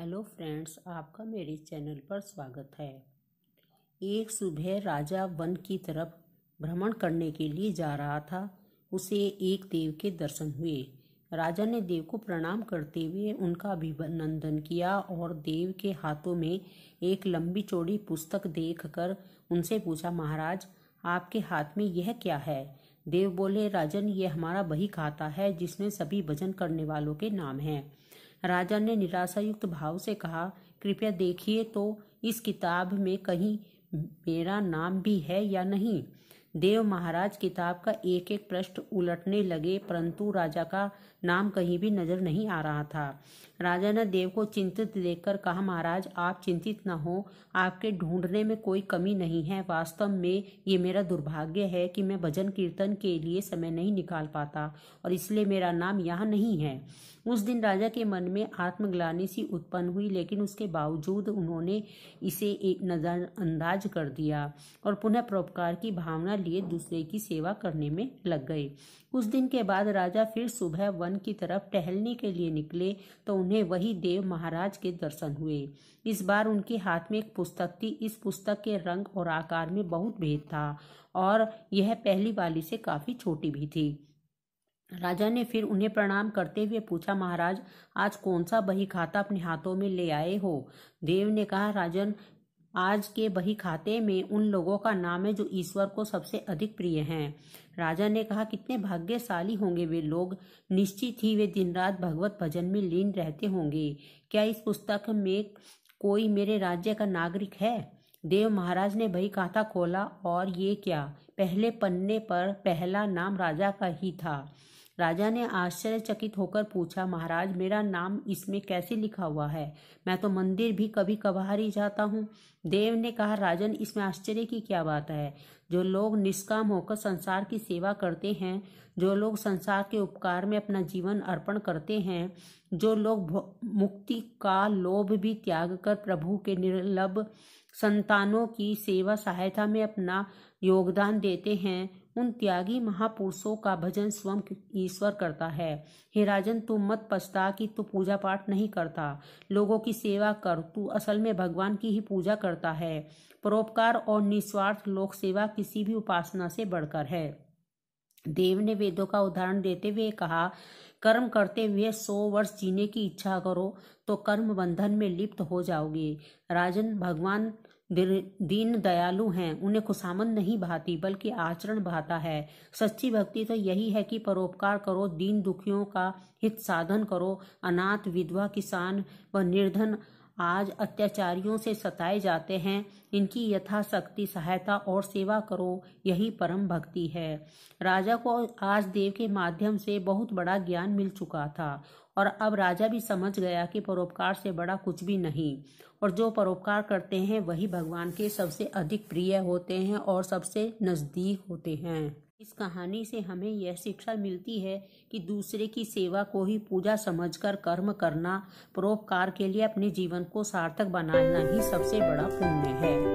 hello friends आपका मेरे channel पर स्वागत है एक सुबह राजा वन की तरफ भ्रमण करने के लिए जा रहा था उसे एक देव के दर्शन हुए राजा ने देव को प्रणाम करते हुए उनका अभिनंदन किया और देव के हाथों में एक लंबी चौड़ी पुस्तक देखकर उनसे पूछा महाराज आपके हाथ में यह क्या है देव बोले राजन ये हमारा वही खाता है जिसमें सभी भजन करने वालों के नाम हैं राजा ने निराशायुक्त भाव से कहा कृपया देखिए तो इस किताब में कहीं मेरा नाम भी है या नहीं देव महाराज किताब का एक एक पृष्ठ उलटने लगे परंतु राजा का नाम कहीं भी नजर नहीं आ रहा था राजा ने देव को चिंतित देखकर कहा महाराज आप चिंतित न हो आपके ढूंढने में कोई कमी नहीं है वास्तव में ये मेरा दुर्भाग्य है कि मैं भजन कीर्तन के लिए समय नहीं निकाल पाता और इसलिए मेरा नाम यहाँ नहीं है उस दिन राजा के मन में आत्मग्लानी सी उत्पन्न हुई लेकिन उसके बावजूद उन्होंने इसे एक नजरअंदाज कर दिया और पुनः परोपकार की भावना लिए दूसरे की सेवा करने में लग गए उस दिन के बाद राजा फिर सुबह वन की तरफ टहलने के लिए निकले तो उन्हें वही देव महाराज के दर्शन हुए इस बार उनके हाथ में एक पुस्तक थी इस पुस्तक के रंग और आकार में बहुत भेद था और यह पहली वाली से काफ़ी छोटी भी थी राजा ने फिर उन्हें प्रणाम करते हुए पूछा महाराज आज कौन सा बही खाता अपने हाथों में ले आए हो देव ने कहा राजन आज के बही खाते में उन लोगों का नाम है जो ईश्वर को सबसे अधिक प्रिय हैं राजा ने कहा कितने भाग्यशाली होंगे वे लोग निश्चित ही वे दिन रात भगवत भजन में लीन रहते होंगे क्या इस पुस्तक में कोई मेरे राज्य का नागरिक है देव महाराज ने बही खाता खोला और ये क्या पहले पन्ने पर पहला नाम राजा का ही था राजा ने आश्चर्यचकित होकर पूछा महाराज मेरा नाम इसमें कैसे लिखा हुआ है मैं तो मंदिर भी कभी कभार ही जाता हूँ देव ने कहा राजन इसमें आश्चर्य की क्या बात है जो लोग निष्काम होकर संसार की सेवा करते हैं जो लोग संसार के उपकार में अपना जीवन अर्पण करते हैं जो लोग मुक्ति का लोभ भी त्याग कर प्रभु के निर्लभ संतानों की सेवा सहायता में अपना योगदान देते हैं उन त्यागी महापुरुषों का भजन स्वयं ईश्वर करता है हे राजन तू मत पछता कि तू पूजा पाठ नहीं करता लोगों की सेवा कर तू असल में भगवान की ही पूजा करता है परोपकार और निस्वार्थ लोक सेवा किसी भी उपासना से बढ़कर है देव ने वेदों का उदाहरण देते हुए कहा कर्म करते हुए सौ वर्ष जीने की इच्छा करो तो कर्म बंधन में लिप्त हो जाओगे राजन भगवान दीन दयालु हैं उन्हें खुशामद नहीं भाती बल्कि आचरण भाता है सच्ची भक्ति तो यही है कि परोपकार करो दीन दुखियों का हित साधन करो अनाथ विधवा किसान व निर्धन आज अत्याचारियों से सताए जाते हैं इनकी यथाशक्ति सहायता और सेवा करो यही परम भक्ति है राजा को आज देव के माध्यम से बहुत बड़ा ज्ञान मिल चुका था और अब राजा भी समझ गया कि परोपकार से बड़ा कुछ भी नहीं और जो परोपकार करते हैं वही भगवान के सबसे अधिक प्रिय होते हैं और सबसे नज़दीक होते हैं इस कहानी से हमें यह शिक्षा मिलती है कि दूसरे की सेवा को ही पूजा समझकर कर्म करना परोपकार के लिए अपने जीवन को सार्थक बनाना ही सबसे बड़ा पुण्य है